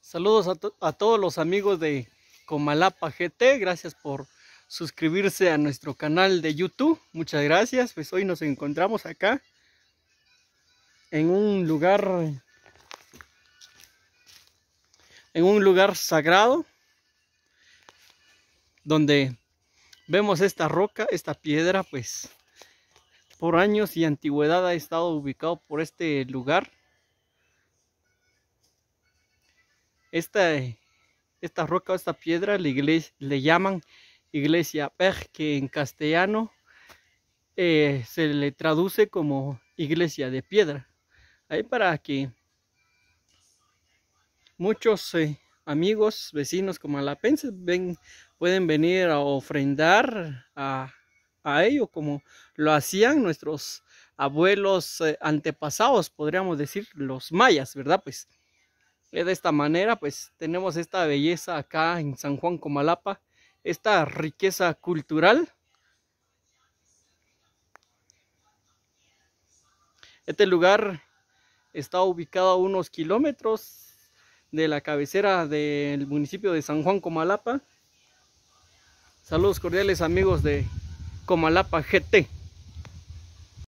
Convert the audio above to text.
Saludos a, a, todos los amigos de Comalapa GT. Gracias por suscribirse a nuestro canal de YouTube. Muchas gracias. Pues hoy nos encontramos acá en un lugar en un lugar sagrado donde Vemos esta roca, esta piedra, pues por años y antigüedad ha estado ubicado por este lugar. Esta, esta roca o esta piedra le, le llaman iglesia Pej, que en castellano eh, se le traduce como iglesia de piedra. Ahí para que muchos eh, amigos, vecinos como alapenses ven pueden venir a ofrendar a, a ello, como lo hacían nuestros abuelos eh, antepasados, podríamos decir, los mayas, ¿verdad? Pues eh, de esta manera, pues tenemos esta belleza acá en San Juan Comalapa, esta riqueza cultural. Este lugar está ubicado a unos kilómetros de la cabecera del municipio de San Juan Comalapa. Saludos cordiales amigos de Comalapa GT.